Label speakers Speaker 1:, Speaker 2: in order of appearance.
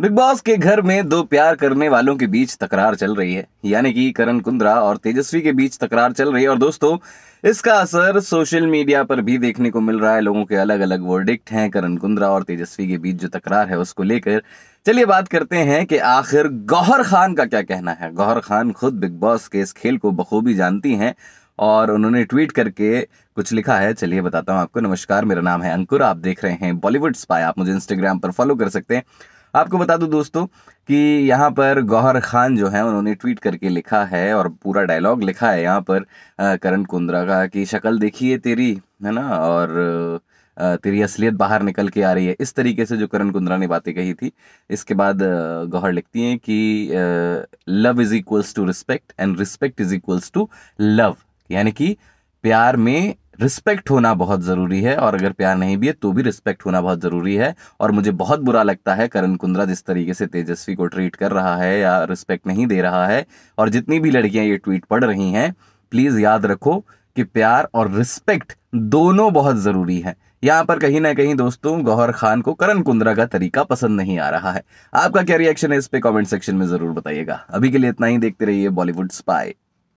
Speaker 1: big boss के घर में दो प्यार करने वालों के बीच तकरार चल रही है यानी कि करण कुंद्रा और तेजस्वी के बीच तकरार चल रही है और दोस्तों इसका असर सोशल मीडिया पर भी देखने को मिल रहा है लोगों के अलग अलग वर्डिक्ट हैं करण कुंद्रा और तेजस्वी के बीच जो तकरार है उसको लेकर चलिए बात करते हैं कि आखिर गौहर खान का क्या कहना है गौहर खान खुद बिग बॉस के इस खेल को बखूबी जानती हैं और उन्होंने ट्वीट करके कुछ लिखा है चलिए बताता हूँ आपको नमस्कार मेरा नाम है अंकुर आप देख रहे हैं बॉलीवुड स्पाई आप मुझे इंस्टाग्राम पर फॉलो कर सकते हैं आपको बता दूं दोस्तों कि यहाँ पर गौहर खान जो है उन्होंने ट्वीट करके लिखा है और पूरा डायलॉग लिखा है यहाँ पर करण कुंद्रा का कि शक्ल देखिए तेरी है ना और तेरी असलियत बाहर निकल के आ रही है इस तरीके से जो करण कुंद्रा ने बातें कही थी इसके बाद गौहर लिखती हैं कि love is equals to respect and respect is equals to love यानी कि प्यार में रिस्पेक्ट होना बहुत ज़रूरी है और अगर प्यार नहीं भी है तो भी रिस्पेक्ट होना बहुत ज़रूरी है और मुझे बहुत बुरा लगता है करण कुंद्रा जिस तरीके से तेजस्वी को ट्रीट कर रहा है या रिस्पेक्ट नहीं दे रहा है और जितनी भी लड़कियां ये ट्वीट पढ़ रही हैं प्लीज़ याद रखो कि प्यार और रिस्पेक्ट दोनों बहुत ज़रूरी है यहां पर कहीं ना कहीं दोस्तों गौहर खान को करण कुंद्रा का तरीका पसंद नहीं आ रहा है आपका क्या रिएक्शन है इस पर कॉमेंट सेक्शन में ज़रूर बताइएगा अभी के लिए इतना ही देखते रहिए बॉलीवुड स्पाई